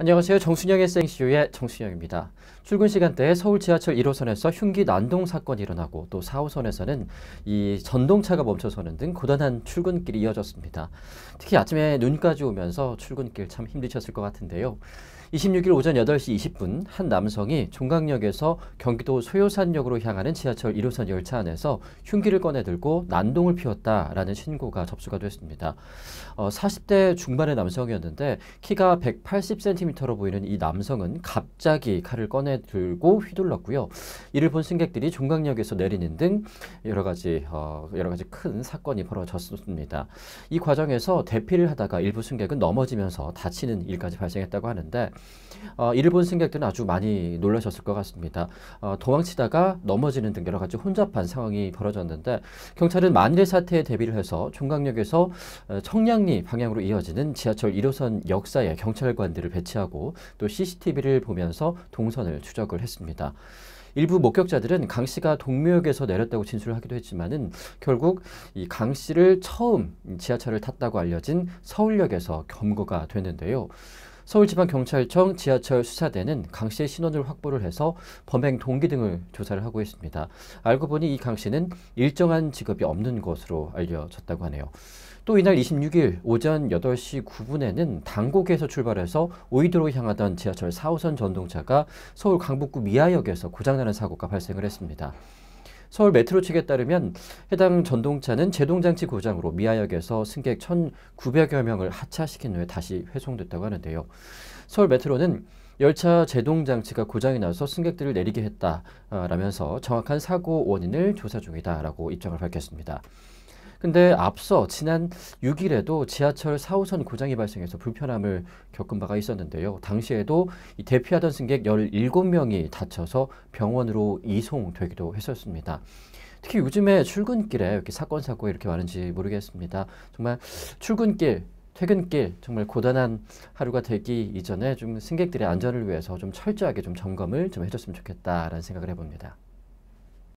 안녕하세요. 정순영 SNCU의 정순영입니다. 출근 시간대에 서울 지하철 1호선에서 흉기 난동 사건이 일어나고 또 4호선에서는 이 전동차가 멈춰서는 등 고단한 출근길이 이어졌습니다. 특히 아침에 눈까지 오면서 출근길 참 힘드셨을 것 같은데요. 26일 오전 8시 20분 한 남성이 종각역에서 경기도 소요산역으로 향하는 지하철 1호선 열차 안에서 흉기를 꺼내들고 난동을 피웠다라는 신고가 접수가 됐습니다. 어, 40대 중반의 남성이었는데 키가 180cm 10cm로 보이는 이 남성은 갑자기 칼을 꺼내 들고 휘둘렀고요. 이를 본 승객들이 종각역에서 내리는 등 여러 가지 어, 여러 가지 큰 사건이 벌어졌습니다. 이 과정에서 대피를 하다가 일부 승객은 넘어지면서 다치는 일까지 발생했다고 하는데 어, 이를 본 승객들은 아주 많이 놀라셨을 것 같습니다. 어, 도망치다가 넘어지는 등 여러 가지 혼잡한 상황이 벌어졌는데 경찰은 만일 사태에 대비를 해서 종각역에서 어, 청량리 방향으로 이어지는 지하철 1호선 역사에 경찰관들을 배치하고 감시하고 또 CCTV를 보면서 동선을 추적을 했습니다. 일부 목격자들은 강 씨가 동묘역에서 내렸다고 진술을 하기도 했지만은 결국 이강 씨를 처음 지하철을 탔다고 알려진 서울역에서 검거가 됐는데요. 서울지방경찰청 지하철 수사대는 강 씨의 신원을 확보를 해서 범행 동기 등을 조사를 하고 있습니다. 알고 보니 이 강 씨는 일정한 직업이 없는 것으로 알려졌다고 하네요. 또 이날 26일 오전 8시 9분에는 당곡에서 출발해서 오이도로 향하던 지하철 4호선 전동차가 서울 강북구 미아역에서 고장나는 사고가 발생을 했습니다. 서울 메트로 측에 따르면 해당 전동차는 제동장치 고장으로 미아역에서 승객 1,900여 명을 하차시킨 후에 다시 회송됐다고 하는데요. 서울 메트로는 열차 제동 장치가 고장이 나서 승객들을 내리게 했다라면서 정확한 사고 원인을 조사 중이다라고 입장을 밝혔습니다. 근데 앞서 지난 6일에도 지하철 4호선 고장이 발생해서 불편함을 겪은 바가 있었는데요. 당시에도 대피하던 승객 17명이 다쳐서 병원으로 이송되기도 했었습니다. 특히 요즘에 출근길에 이렇게 사건 사고 이렇게 많은지 모르겠습니다. 정말 출근길 퇴근길 정말 고단한 하루가 되기 이전에 좀 승객들의 안전을 위해서 좀 철저하게 좀 점검을 좀 해줬으면 좋겠다라는 생각을 해봅니다.